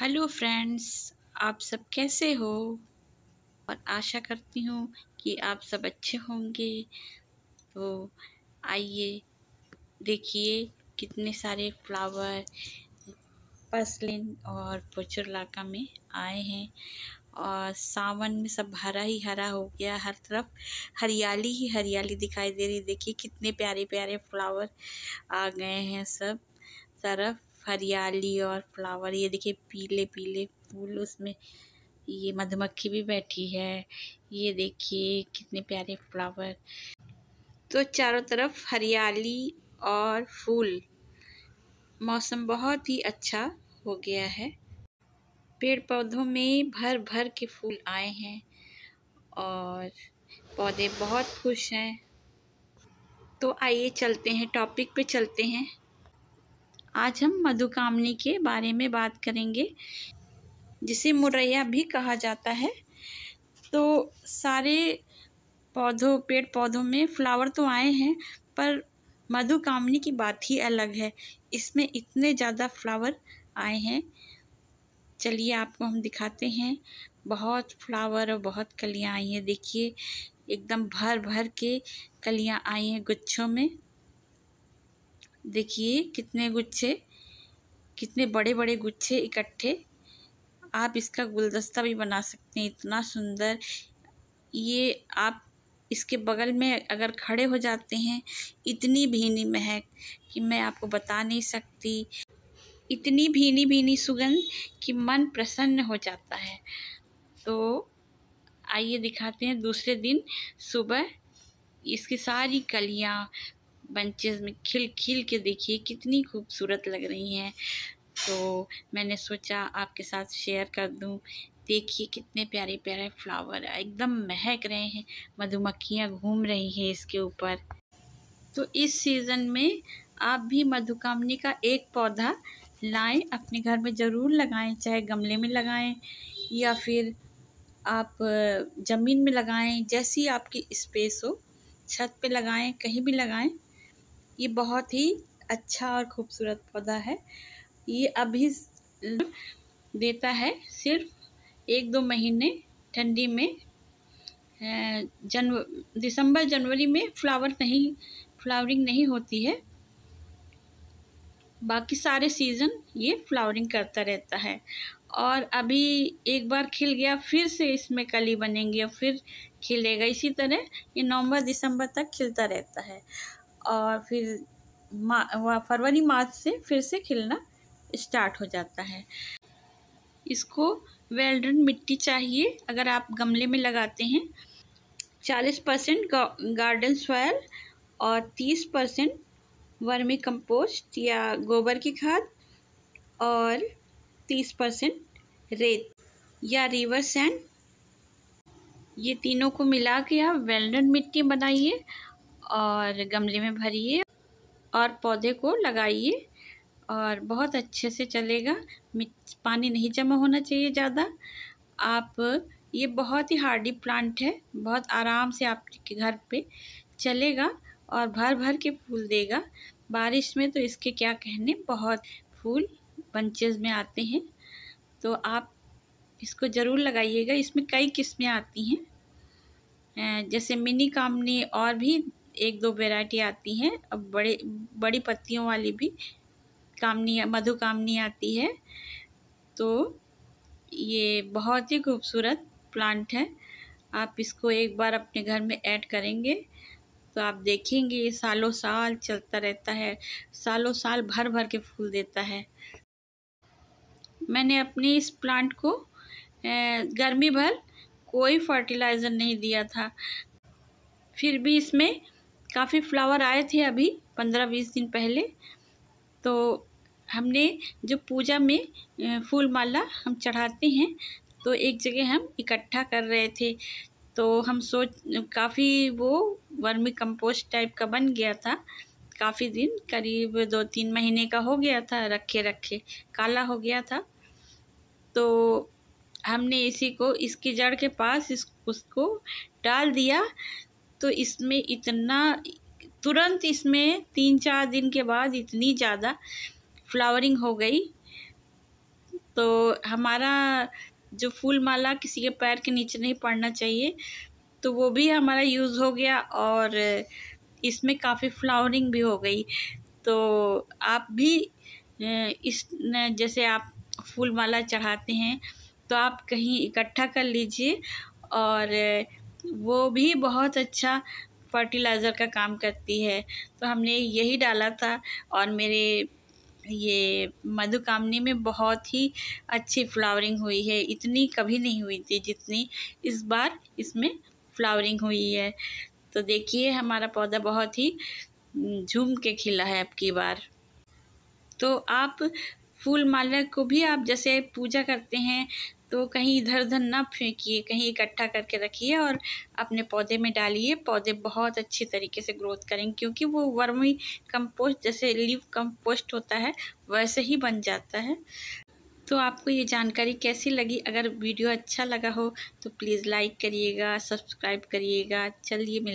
hello friends आप सब कैसे हो और आशा करती हूँ कि आप सब अच्छे होंगे तो आइए देखिए कितने सारे फ्लावर पसलिन और पुचुर इलाका में आए हैं और सावन में सब हरा ही हरा हो गया हर तरफ हरियाली ही हरियाली दिखाई दे रही देखिए कितने प्यारे प्यारे फ्लावर आ गए हैं सब तरफ हरियाली और फ्लावर ये देखिए पीले पीले फूल उसमें ये मधुमक्खी भी बैठी है ये देखिए कितने प्यारे फ्लावर तो चारों तरफ हरियाली और फूल मौसम बहुत ही अच्छा हो गया है पेड़ पौधों में भर भर के फूल आए हैं और पौधे बहुत खुश हैं तो आइए चलते हैं टॉपिक पे चलते हैं आज हम मधुकामनी के बारे में बात करेंगे जिसे मुरैया भी कहा जाता है तो सारे पौधों पेड़ पौधों में फ्लावर तो आए हैं पर मधुकामनी की बात ही अलग है इसमें इतने ज़्यादा फ्लावर आए हैं चलिए आपको हम दिखाते हैं बहुत फ्लावर और बहुत कलियाँ आई हैं देखिए एकदम भर भर के कलियाँ आई हैं गुच्छों में देखिए कितने गुच्छे कितने बड़े बड़े गुच्छे इकट्ठे आप इसका गुलदस्ता भी बना सकते हैं इतना सुंदर ये आप इसके बगल में अगर खड़े हो जाते हैं इतनी भीनी महक कि मैं आपको बता नहीं सकती इतनी भीनी भीनी सुगंध कि मन प्रसन्न हो जाता है तो आइए दिखाते हैं दूसरे दिन सुबह इसकी सारी कलियाँ बंचेस में खिल खिल के देखिए कितनी खूबसूरत लग रही हैं तो मैंने सोचा आपके साथ शेयर कर दूं देखिए कितने प्यारे प्यारे फ्लावर एकदम महक रहे हैं मधुमक्खियाँ घूम रही हैं इसके ऊपर तो इस सीज़न में आप भी मधुकामनी का एक पौधा लाएं अपने घर में ज़रूर लगाएं चाहे गमले में लगाएं या फिर आप ज़मीन में लगाएं जैसी आपकी स्पेस हो छत पे लगाएं कहीं भी लगाएं ये बहुत ही अच्छा और ख़ूबसूरत पौधा है ये अभी देता है सिर्फ एक दो महीने ठंडी में जनव दिसंबर जनवरी में फ्लावर नहीं फ्लावरिंग नहीं होती है बाकी सारे सीज़न ये फ्लावरिंग करता रहता है और अभी एक बार खिल गया फिर से इसमें कली बनेंगी और फिर खिलेगा इसी तरह ये नवंबर दिसंबर तक खिलता रहता है और फिर मा फरवरी मार्च से फिर से खिलना स्टार्ट हो जाता है इसको वेल मिट्टी चाहिए अगर आप गमले में लगाते हैं चालीस परसेंट गार्डन सॉयल और तीस परसेंट वर्मी कंपोस्ट या गोबर की खाद और तीस परसेंट रेत या रिवर सैंड ये तीनों को मिला के आप वेल्डन मिट्टी बनाइए और गमले में भरिए और पौधे को लगाइए और बहुत अच्छे से चलेगा पानी नहीं जमा होना चाहिए ज़्यादा आप ये बहुत ही हार्डी प्लांट है बहुत आराम से आपके घर पे चलेगा और भर भर के फूल देगा बारिश में तो इसके क्या कहने बहुत फूल बंचेज में आते हैं तो आप इसको ज़रूर लगाइएगा इसमें कई किस्में आती हैं जैसे मिनी कामनी और भी एक दो वेराइटी आती हैं अब बड़े बड़ी पत्तियों वाली भी कामनी मधुकामनी आती है तो ये बहुत ही खूबसूरत प्लांट है आप इसको एक बार अपने घर में ऐड करेंगे तो आप देखेंगे ये सालों साल चलता रहता है सालों साल भर भर के फूल देता है मैंने अपने इस प्लांट को गर्मी भर कोई फर्टिलाइज़र नहीं दिया था फिर भी इसमें काफ़ी फ्लावर आए थे अभी पंद्रह बीस दिन पहले तो हमने जो पूजा में फूल माला हम चढ़ाते हैं तो एक जगह हम इकट्ठा कर रहे थे तो हम सोच काफ़ी वो वर्मी कंपोस्ट टाइप का बन गया था काफ़ी दिन करीब दो तीन महीने का हो गया था रखे रखे काला हो गया था तो हमने इसी को इसकी जड़ के पास इस उसको डाल दिया तो इसमें इतना तुरंत इसमें तीन चार दिन के बाद इतनी ज़्यादा फ्लावरिंग हो गई तो हमारा जो फूल माला किसी के पैर के नीचे नहीं पड़ना चाहिए तो वो भी हमारा यूज़ हो गया और इसमें काफ़ी फ्लावरिंग भी हो गई तो आप भी इस जैसे आप फूल माला चढ़ाते हैं तो आप कहीं इकट्ठा कर लीजिए और वो भी बहुत अच्छा फर्टिलाइज़र का काम करती है तो हमने यही डाला था और मेरे ये मधुकामनी में बहुत ही अच्छी फ्लावरिंग हुई है इतनी कभी नहीं हुई थी जितनी इस बार इसमें फ्लावरिंग हुई है तो देखिए हमारा पौधा बहुत ही झूम के खिला है अब की बार तो आप फूल माला को भी आप जैसे पूजा करते हैं तो कहीं इधर उधर ना फेंकिए कहीं इकट्ठा करके रखिए और अपने पौधे में डालिए पौधे बहुत अच्छी तरीके से ग्रोथ करेंगे क्योंकि वो वर्मी कंपोस्ट जैसे लीव कंपोस्ट होता है वैसे ही बन जाता है तो आपको ये जानकारी कैसी लगी अगर वीडियो अच्छा लगा हो तो प्लीज़ लाइक करिएगा सब्सक्राइब करिएगा चलिए मिल